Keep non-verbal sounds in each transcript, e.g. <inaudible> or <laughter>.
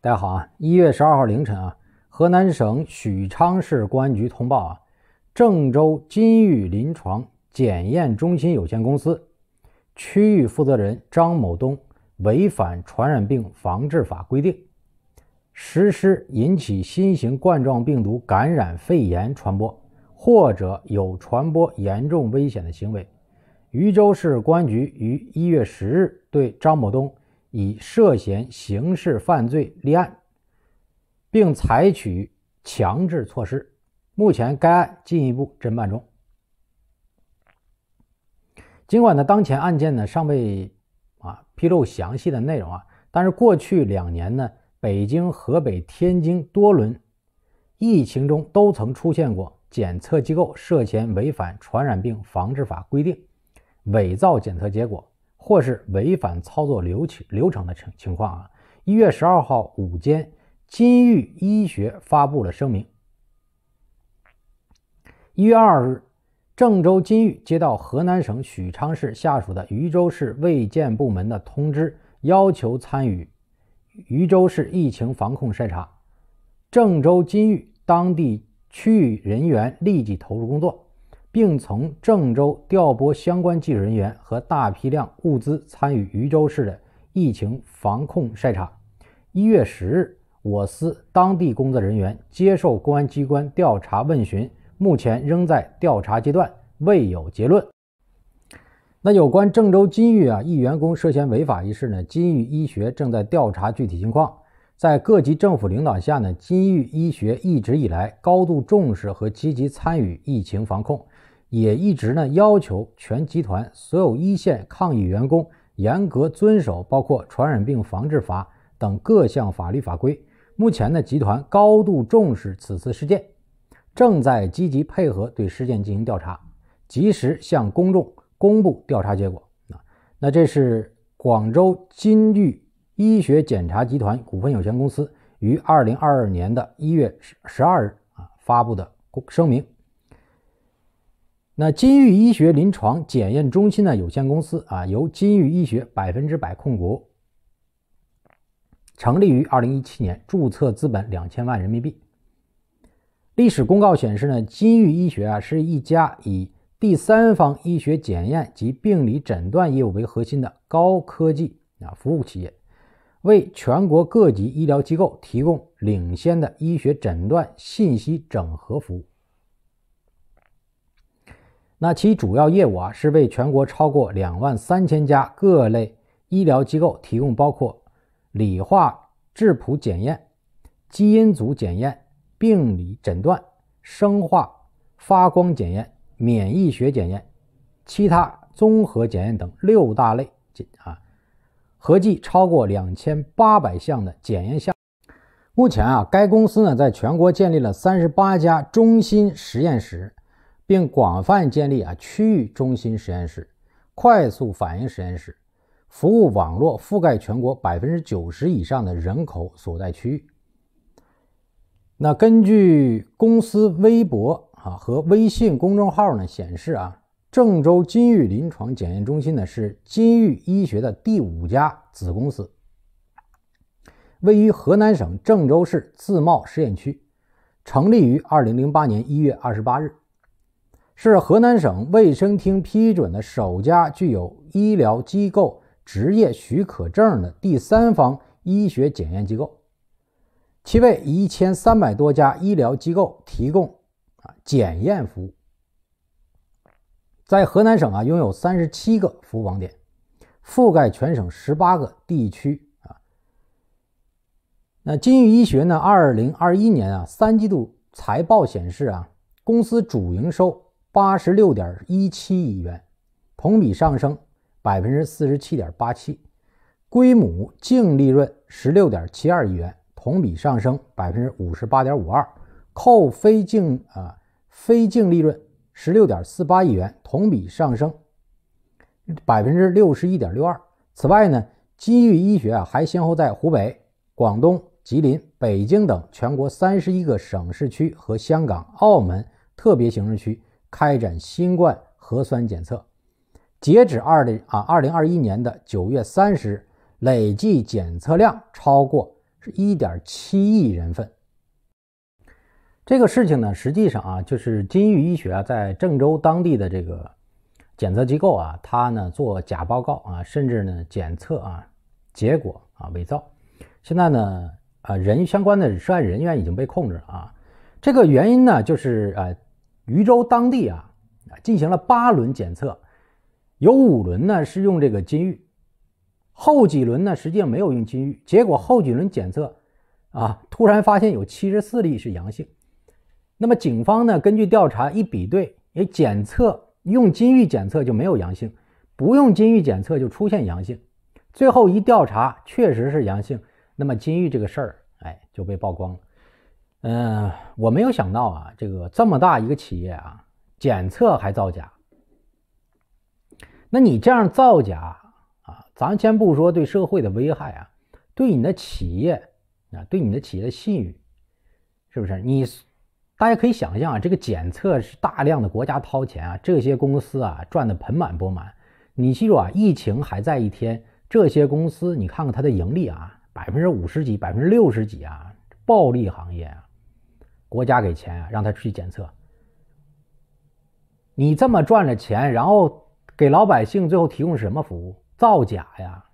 大家好啊！一月十二号凌晨啊，河南省许昌市公安局通报啊，郑州金玉临床检验中心有限公司区域负责人张某东违反传染病防治法规定，实施引起新型冠状病毒感染肺炎传播或者有传播严重危险的行为。禹州市公安局于一月十日对张某东。以涉嫌刑事犯罪立案，并采取强制措施。目前，该案进一步侦办中。尽管呢，当前案件呢尚未啊披露详细的内容啊，但是过去两年呢，北京、河北、天津多轮疫情中都曾出现过检测机构涉嫌违反《传染病防治法》规定，伪造检测结果。或是违反操作流程流程的情情况啊！一月十二号午间，金域医学发布了声明。一月二日，郑州金域接到河南省许昌市下属的禹州市卫健部门的通知，要求参与禹州市疫情防控筛查。郑州金域当地区域人员立即投入工作。并从郑州调拨相关技术人员和大批量物资，参与禹州市的疫情防控筛查。一月十日，我司当地工作人员接受公安机关调查问询，目前仍在调查阶段，未有结论。那有关郑州金域啊一员工涉嫌违法一事呢？金域医学正在调查具体情况。在各级政府领导下呢，金域医学一直以来高度重视和积极参与疫情防控。也一直呢要求全集团所有一线抗疫员工严格遵守包括传染病防治法等各项法律法规。目前呢，集团高度重视此次事件，正在积极配合对事件进行调查，及时向公众公布调查结果。啊，那这是广州金域医学检查集团股份有限公司于二零二二年的一月十十二日啊发布的声明。那金域医学临床检验中心呢有限公司啊，由金域医学百分之百控股，成立于二零一七年，注册资本两千万人民币。历史公告显示呢，金域医学啊是一家以第三方医学检验及病理诊断业务为核心的高科技啊服务企业，为全国各级医疗机构提供领先的医学诊断信息整合服务。那其主要业务啊，是为全国超过两万三千家各类医疗机构提供包括理化质谱检验、基因组检验、病理诊断、生化发光检验、免疫学检验、其他综合检验等六大类检啊，合计超过两千八百项的检验项。目前啊，该公司呢，在全国建立了三十八家中心实验室。并广泛建立啊区域中心实验室、快速反应实验室，服务网络覆盖全国百分之九十以上的人口所在区域。那根据公司微博啊和微信公众号呢显示啊，郑州金域临床检验中心呢是金域医学的第五家子公司，位于河南省郑州市自贸试验区，成立于二零零八年一月二十八日。是河南省卫生厅批准的首家具有医疗机构执业许可证的第三方医学检验机构，其为一千三百多家医疗机构提供啊检验服务，在河南省啊拥有三十七个服务网点，覆盖全省十八个地区啊。那金域医学呢？二零二一年啊三季度财报显示啊，公司主营收。八十六点一七亿元，同比上升百分之四十七点八七，归母净利润十六点七二亿元，同比上升百分之五十八点五二，扣非净啊非净利润十六点四八亿元，同比上升百分之六十一点六二。此外呢，金域医学啊还先后在湖北、广东、吉林、北京等全国三十一个省市区和香港、澳门特别行政区。开展新冠核酸检测，截止二零啊二零二一年的九月三十日，累计检测量超过一点七亿人份。这个事情呢，实际上啊，就是金域医学啊，在郑州当地的这个检测机构啊，他呢做假报告啊，甚至呢检测啊结果啊伪造。现在呢啊人相关的涉案人员已经被控制了啊。这个原因呢，就是啊。禹州当地啊，进行了八轮检测，有五轮呢是用这个金玉，后几轮呢实际上没有用金玉，结果后几轮检测啊，突然发现有七十四例是阳性。那么警方呢根据调查一比对，也检测用金玉检测就没有阳性，不用金玉检测就出现阳性，最后一调查确实是阳性，那么金玉这个事儿哎就被曝光了。嗯，我没有想到啊，这个这么大一个企业啊，检测还造假。那你这样造假啊，咱先不说对社会的危害啊，对你的企业啊，对你的企业的信誉，是不是？你大家可以想象啊，这个检测是大量的国家掏钱啊，这些公司啊赚的盆满钵满。你记住啊，疫情还在一天，这些公司你看看它的盈利啊，百分之五十几，百分之六十几啊，暴利行业啊。国家给钱啊，让他去检测。你这么赚了钱，然后给老百姓最后提供什么服务？造假呀！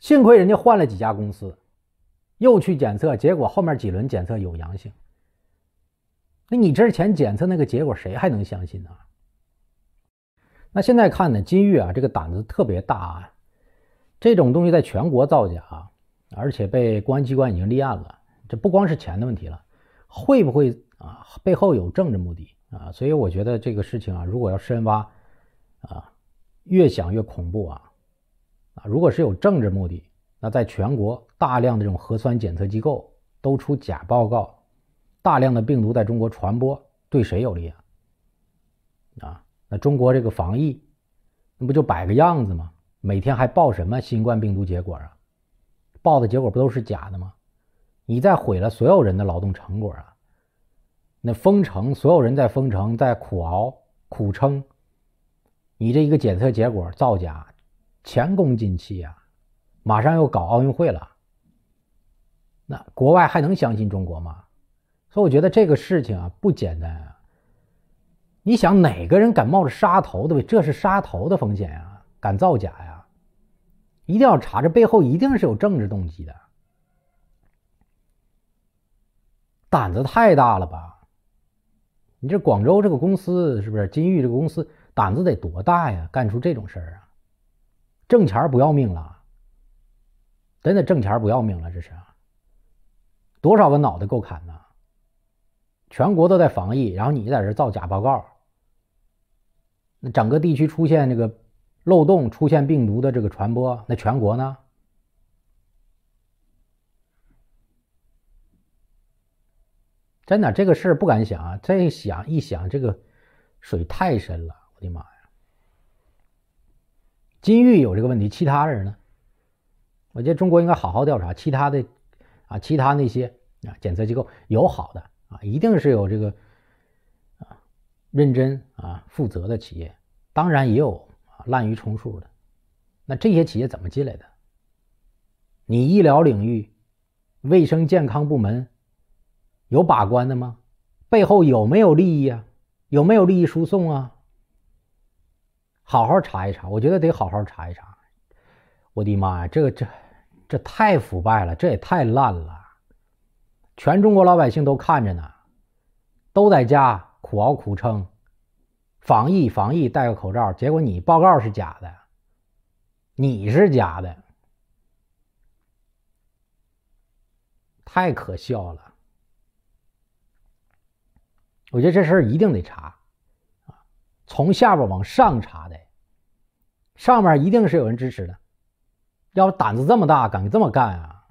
幸亏人家换了几家公司，又去检测，结果后面几轮检测有阳性。那你这钱检测那个结果，谁还能相信呢？那现在看呢，金玉啊，这个胆子特别大啊！这种东西在全国造假，而且被公安机关已经立案了，这不光是钱的问题了。会不会啊？背后有政治目的啊？所以我觉得这个事情啊，如果要深挖，啊，越想越恐怖啊！啊，如果是有政治目的，那在全国大量的这种核酸检测机构都出假报告，大量的病毒在中国传播，对谁有利啊？啊，那中国这个防疫，那不就摆个样子吗？每天还报什么新冠病毒结果啊？报的结果不都是假的吗？你在毁了所有人的劳动成果啊！那封城，所有人在封城，在苦熬苦撑。你这一个检测结果造假，前功尽弃啊！马上又搞奥运会了，那国外还能相信中国吗？所以我觉得这个事情啊不简单啊！你想哪个人敢冒着杀头的，这是杀头的风险啊，敢造假呀？一定要查，这背后一定是有政治动机的。胆子太大了吧！你这广州这个公司是不是金玉这个公司胆子得多大呀？干出这种事儿啊，挣钱不要命了！真的挣钱不要命了，这是多少个脑袋够砍呢？全国都在防疫，然后你在这造假报告，那整个地区出现这个漏洞，出现病毒的这个传播，那全国呢？真的这个事儿不敢想啊！再想一想，这个水太深了，我的妈呀！金玉有这个问题，其他人呢？我觉得中国应该好好调查其他的啊，其他那些啊检测机构有好的啊，一定是有这个啊认真啊负责的企业，当然也有啊滥竽充数的。那这些企业怎么进来的？你医疗领域、卫生健康部门。有把关的吗？背后有没有利益啊？有没有利益输送啊？好好查一查，我觉得得好好查一查。我的妈呀，这个这这太腐败了，这也太烂了！全中国老百姓都看着呢，都在家苦熬苦撑，防疫防疫，戴个口罩。结果你报告是假的，你是假的，太可笑了！我觉得这事儿一定得查，啊，从下边往上查的，上面一定是有人支持的，要不胆子这么大，敢这么干啊？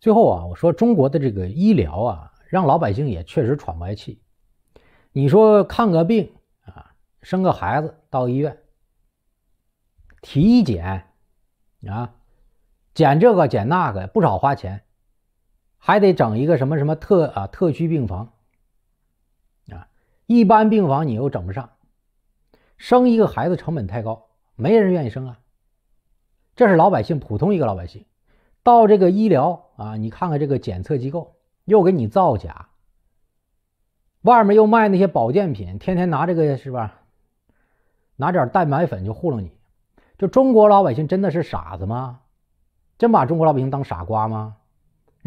最后啊，我说中国的这个医疗啊，让老百姓也确实喘不来气。你说看个病啊，生个孩子到医院体检啊，检这个检那个，不少花钱。还得整一个什么什么特啊特区病房，啊，一般病房你又整不上，生一个孩子成本太高，没人愿意生啊。这是老百姓普通一个老百姓，到这个医疗啊，你看看这个检测机构又给你造假，外面又卖那些保健品，天天拿这个是吧，拿点蛋白粉就糊弄你，就中国老百姓真的是傻子吗？真把中国老百姓当傻瓜吗？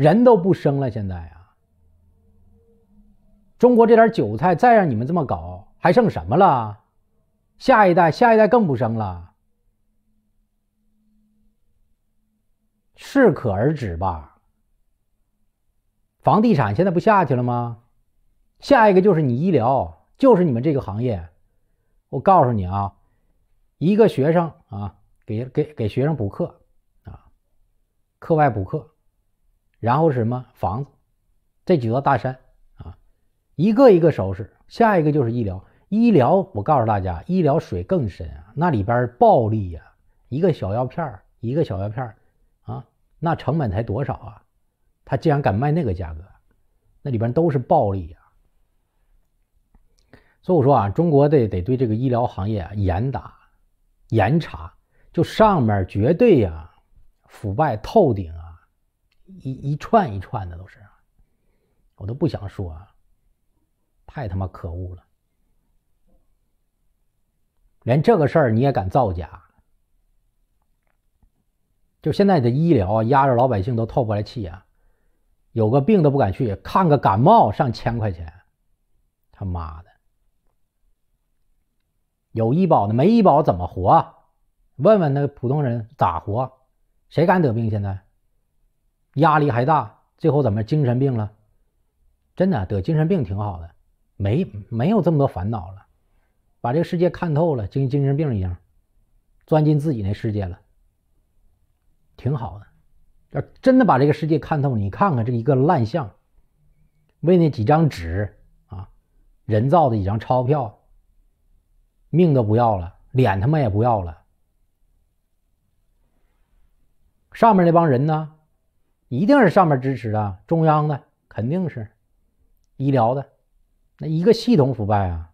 人都不生了，现在啊，中国这点韭菜再让你们这么搞，还剩什么了？下一代，下一代更不生了。适可而止吧。房地产现在不下去了吗？下一个就是你医疗，就是你们这个行业。我告诉你啊，一个学生啊，给给给学生补课啊，课外补课。然后是什么房子？这几座大山啊，一个一个收拾。下一个就是医疗，医疗我告诉大家，医疗水更深啊，那里边暴利呀，一个小药片一个小药片啊，那成本才多少啊？他竟然敢卖那个价格，那里边都是暴利啊！所以我说啊，中国得得对这个医疗行业严打、严查，就上面绝对呀腐败透顶啊！一一串一串的都是，我都不想说，太他妈可恶了！连这个事儿你也敢造假？就现在的医疗啊，压着老百姓都透不来气啊，有个病都不敢去看个感冒上千块钱，他妈的！有医保的没医保怎么活？问问那普通人咋活？谁敢得病现在？压力还大，最后怎么精神病了？真的得精神病挺好的，没没有这么多烦恼了，把这个世界看透了，就精神病一样，钻进自己那世界了，挺好的。要真的把这个世界看透，你看看这一个烂相，为那几张纸啊，人造的几张钞票，命都不要了，脸他妈也不要了。上面那帮人呢？一定是上面支持的，中央的肯定是医疗的，那一个系统腐败啊，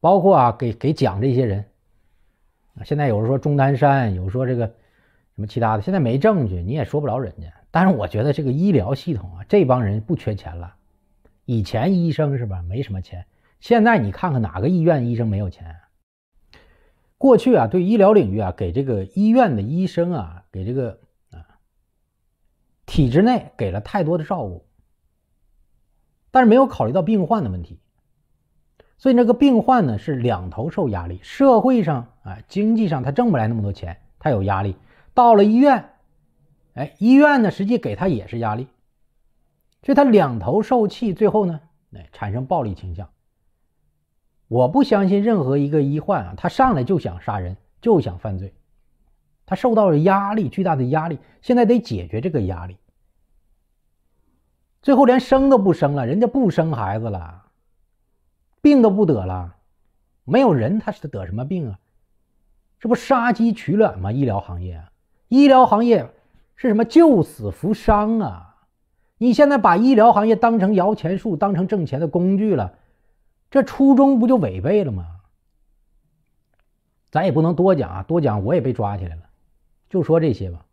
包括啊给给讲这些人，现在有人说钟南山，有人说这个什么其他的，现在没证据你也说不着人家。但是我觉得这个医疗系统啊，这帮人不缺钱了，以前医生是吧没什么钱，现在你看看哪个医院医生没有钱？过去啊对医疗领域啊给这个医院的医生啊给这个。体制内给了太多的照顾，但是没有考虑到病患的问题，所以那个病患呢是两头受压力。社会上啊，经济上他挣不来那么多钱，他有压力；到了医院，哎，医院呢实际给他也是压力，所以他两头受气，最后呢，哎，产生暴力倾向。我不相信任何一个医患啊，他上来就想杀人，就想犯罪，他受到了压力，巨大的压力，现在得解决这个压力。最后连生都不生了，人家不生孩子了，病都不得了，没有人，他是得什么病啊？这不杀鸡取卵吗？医疗行业，医疗行业是什么？救死扶伤啊！你现在把医疗行业当成摇钱树，当成挣钱的工具了，这初衷不就违背了吗？咱也不能多讲啊，多讲我也被抓起来了，就说这些吧。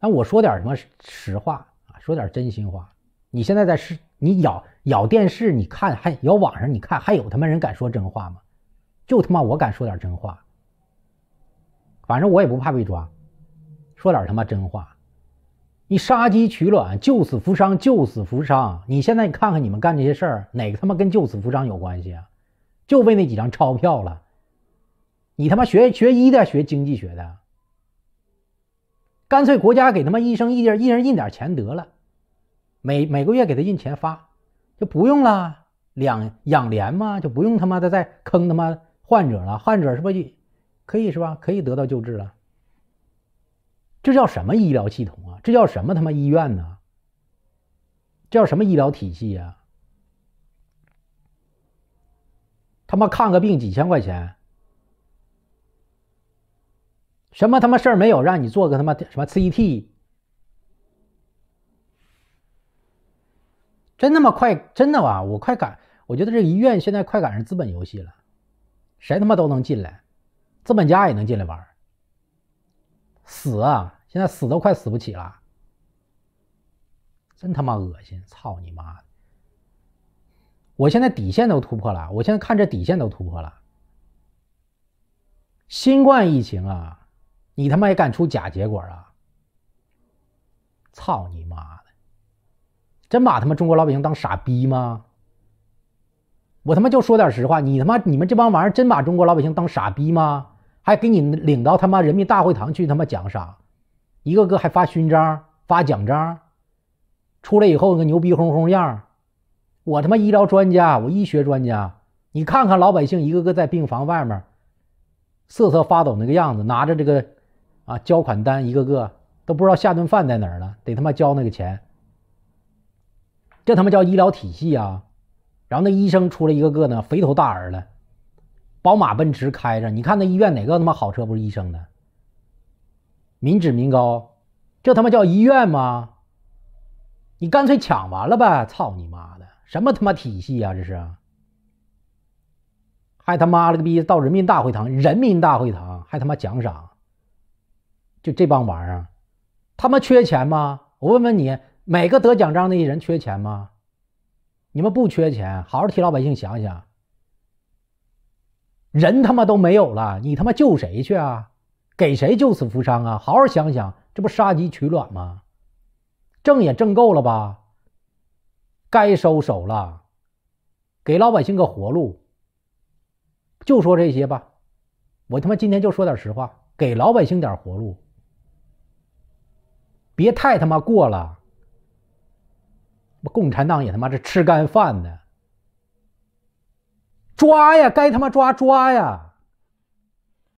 那我说点什么实话？说点真心话，你现在在是，你咬咬电视，你看，还咬网上，你看，还有他妈人敢说真话吗？就他妈我敢说点真话。反正我也不怕被抓，说点他妈真话。你杀鸡取卵，救死扶伤，救死扶伤。你现在你看看你们干这些事儿，哪个他妈跟救死扶伤有关系啊？就为那几张钞票了。你他妈学学医的，学经济学的。干脆国家给他们医生一人一人印点钱得了，每每个月给他印钱发，就不用了，两养廉嘛，就不用他妈的再坑他妈患者了，患者是不是可以是吧，可以得到救治了？这叫什么医疗系统啊？这叫什么他妈医院呢？这叫什么医疗体系呀？他妈看个病几千块钱。什么他妈事儿没有？让你做个他妈 <laughs> 什么 CT？真他妈快，真的吧？我快赶，我觉得这医院现在快赶上资本游戏了，谁他妈都能进来，资本家也能进来玩死啊！现在死都快死不起了，真他妈恶心！操你妈的！我现在底线都突破了，我现在看这底线都突破了。新冠疫情啊！你他妈也敢出假结果啊！操你妈的！真把他妈中国老百姓当傻逼吗？我他妈就说点实话，你他妈你们这帮玩意儿真把中国老百姓当傻逼吗？还给你领到他妈人民大会堂去他妈讲啥？一个个还发勋章发奖章，出来以后个牛逼哄哄样我他妈医疗专家，我医学专家，你看看老百姓一个个在病房外面瑟瑟发抖那个样子，拿着这个。啊！交款单一个个都不知道下顿饭在哪儿了，得他妈交那个钱。这他妈叫医疗体系啊？然后那医生出来一个个呢，肥头大耳的，宝马奔驰开着。你看那医院哪个他妈好车不是医生的？民脂民膏，这他妈叫医院吗？你干脆抢完了呗！操你妈的，什么他妈体系啊？这是？还他妈了个逼到人民大会堂？人民大会堂还他妈讲啥？就这帮玩意儿，他们缺钱吗？我问问你，每个得奖章那些人缺钱吗？你们不缺钱，好好替老百姓想想。人他妈都没有了，你他妈救谁去啊？给谁救死扶伤啊？好好想想，这不杀鸡取卵吗？挣也挣够了吧？该收手了，给老百姓个活路。就说这些吧，我他妈今天就说点实话，给老百姓点活路。别太他妈过了，共产党也他妈是吃干饭的，抓呀，该他妈抓抓呀。